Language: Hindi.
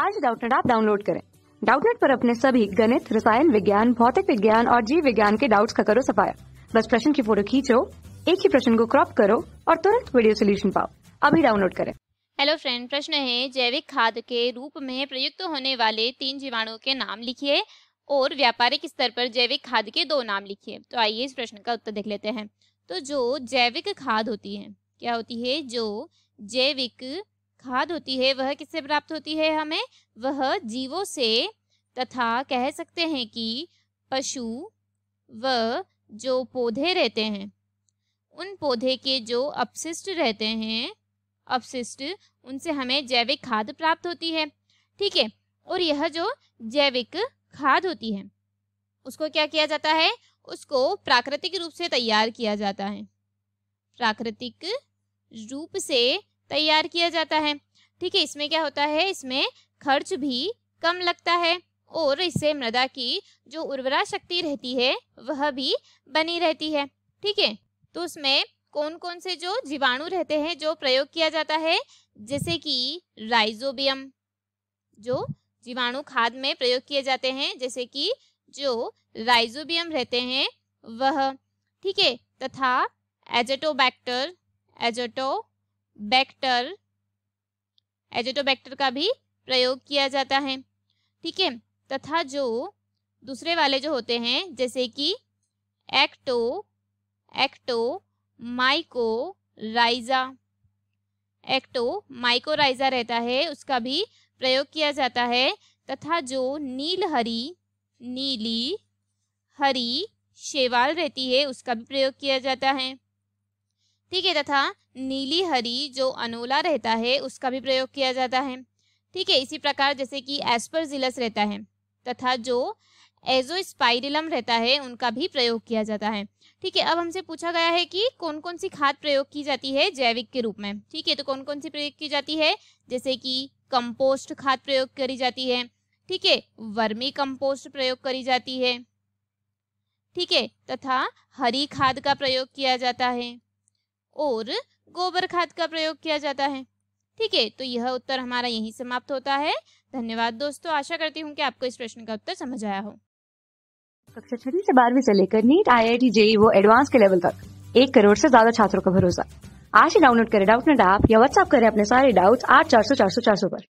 आज डाउटनेट आप डाउनलोड करें डाउटनेट पर अपने सभी गणित रसायन विज्ञान भौतिक विज्ञान और जीव विज्ञान के डाउट्स का करो सफाया बस प्रश्न की फोटो खींचो एक ही प्रश्न को क्रॉप करो और तुरंत वीडियो सोल्यूशन पाओ अभी डाउनलोड करें हेलो फ्रेंड प्रश्न है जैविक खाद के रूप में प्रयुक्त होने वाले तीन जीवाणुओं के नाम लिखिए और व्यापारिक स्तर पर जैविक खाद के दो नाम लिखिए तो आइए इस प्रश्न का उत्तर देख लेते हैं तो जो जैविक खाद होती है क्या होती है जो जैविक खाद होती है वह किससे प्राप्त होती है हमें वह जीवों से तथा कह सकते हैं कि पशु व जो पौधे रहते हैं उन पौधे के जो अपशिष्ट रहते हैं अपशिष्ट उनसे हमें जैविक खाद प्राप्त होती है ठीक है और यह जो जैविक खाद होती है उसको क्या किया जाता है उसको प्राकृतिक रूप से तैयार किया जाता है प्राकृतिक रूप से तैयार किया जाता है ठीक है इसमें क्या होता है इसमें खर्च भी कम लगता है और इससे मृदा की जो उर्वरा शक्ति रहती है वह भी बनी रहती है ठीक है तो उसमें कौन कौन से जो जीवाणु रहते हैं जो प्रयोग किया जाता है जैसे कि राइजोबियम जो जीवाणु खाद में प्रयोग किए जाते हैं जैसे कि जो राइजोबियम रहते हैं वह ठीक है तथा एजेटोबैक्टर एजेटो बैक्टर एजेटोबैक्टर का भी प्रयोग किया जाता है ठीक है तथा जो दूसरे वाले जो होते हैं जैसे कि ecto ectomycorrhiza ectomycorrhiza रहता है उसका भी प्रयोग किया जाता है तथा जो नील हरी नीली हरी शेवाल रहती है उसका भी प्रयोग किया जाता है ठीक है तथा नीली हरी जो अनोला रहता है उसका भी प्रयोग किया जाता है ठीक है इसी प्रकार जैसे कि एस्परजिलस रहता है तथा जो एजोस्पाइरिलम रहता है उनका भी प्रयोग किया जाता है ठीक है अब हमसे पूछा गया है कि कौन कौन सी खाद प्रयोग की जाती है जैविक के रूप में ठीक है तो कौन कौन सी प्रयोग की जाती है जैसे कि कंपोस्ट खाद प्रयोग करी जाती है ठीक है वर्मी कंपोस्ट प्रयोग करी जाती है ठीक है तथा हरी खाद का प्रयोग किया जाता है और गोबर खाद का प्रयोग किया जाता है ठीक है तो यह उत्तर हमारा यहीं समाप्त होता है धन्यवाद दोस्तों आशा करती हूँ कि आपको इस प्रश्न का उत्तर समझ आया हो कक्षा छठी से बारहवीं से लेकर NEET I I T JEE वो एडवांस के लेवल तक एक करोड़ से ज्यादा छात्रों का भरोसा आज ही डाउनलोड करें डाउट नेट ऐप या व्हाट्सअप करें अपने सारे डाउट्स आठ चार सौ चार सौ चार सौ पर